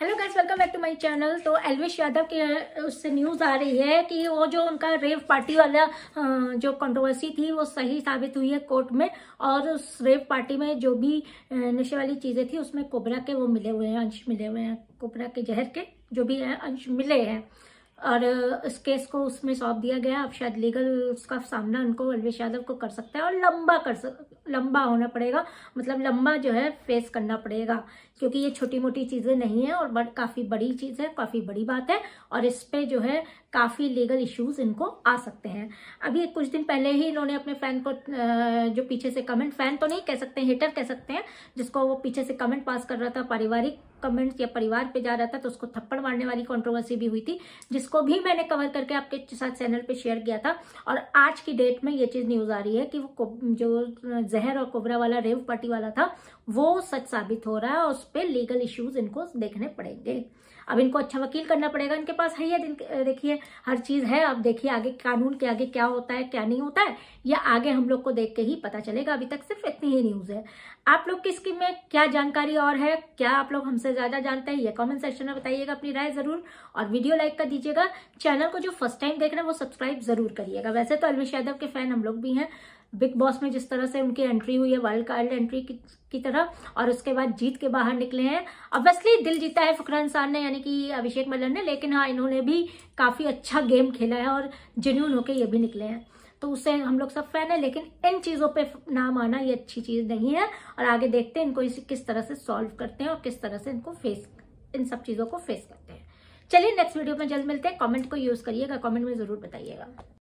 hello guys welcome back to my channel तो एलविश यादव के उससे न्यूज़ आ रही है कि वो जो उनका रेव पार्टी वाला जो कंट्रोवर्सी थी वो सही साबित हुई है कोर्ट में और उस रेव पार्टी में जो भी नशे वाली चीज़ें थी उसमें कोबरा के वो मिले हुए हैं अंश मिले हुए हैं कोबरा के जहर के जो भी हैं अंश मिले हैं और इस केस को उसमें सौंप दिया गया अब शायद लीगल उसका सामना उनको अलवेश यादव को कर सकता है और लंबा कर सक लंबा होना पड़ेगा मतलब लंबा जो है फेस करना पड़ेगा क्योंकि ये छोटी मोटी चीज़ें नहीं है और बड़, काफ़ी बड़ी चीज़ है काफ़ी बड़ी बात है और इस पर जो है काफ़ी लीगल इश्यूज इनको आ सकते हैं अभी कुछ दिन पहले ही इन्होंने अपने फ़ैन को जो पीछे से कमेंट फ़ैन तो नहीं कह सकते हेटर कह सकते हैं जिसको वो पीछे से कमेंट पास कर रहा था पारिवारिक कमेंट्स या परिवार पे जा रहा था तो उसको थप्पड़ मारने वाली कंट्रोवर्सी भी हुई थी जिसको भी मैंने कवर करके आपके साथ चैनल पे शेयर किया था और आज की डेट में ये चीज़ न्यूज़ आ रही है कि वो जो जहर और कोबरा वाला रेव पार्टी वाला था वो सच साबित हो रहा है और उस पर लीगल इश्यूज इनको देखने पड़ेंगे अब इनको अच्छा वकील करना पड़ेगा इनके पास है हाँ, ये देखिए हर चीज है अब देखिए आगे कानून के आगे क्या होता है क्या नहीं होता है या आगे हम लोग को देख के ही पता चलेगा अभी तक सिर्फ इतनी ही न्यूज है आप लोग की स्कीम में क्या जानकारी और है क्या आप लोग हमसे ज्यादा जानते हैं ये कमेंट सेक्शन में बताइएगा अपनी राय जरूर और वीडियो लाइक कर दीजिएगा चैनल को जो फर्स्ट टाइम देख रहे हैं वो सब्सक्राइब जरूर करिएगा वैसे तो अलविश यादव के फैन हम लोग भी हैं बिग बॉस में जिस तरह से उनकी एंट्री हुई है वर्ल्ड कार्ड एंट्री की, की तरह और उसके बाद जीत के बाहर निकले हैं ऑब्वियसली दिल जीता है फुकरा इंसान ने यानी कि अभिषेक मल्लन ने लेकिन हाँ इन्होंने भी काफ़ी अच्छा गेम खेला है और जेन्यून होकर ये भी निकले हैं तो उससे हम लोग सब फैन है लेकिन इन चीज़ों पे नाम आना ये अच्छी चीज़ नहीं है और आगे देखते हैं इनको इसे किस तरह से सॉल्व करते हैं और किस तरह से इनको फेस इन सब चीज़ों को फेस करते हैं चलिए नेक्स्ट वीडियो में जल्द मिलते हैं कमेंट को यूज़ करिएगा कमेंट में ज़रूर बताइएगा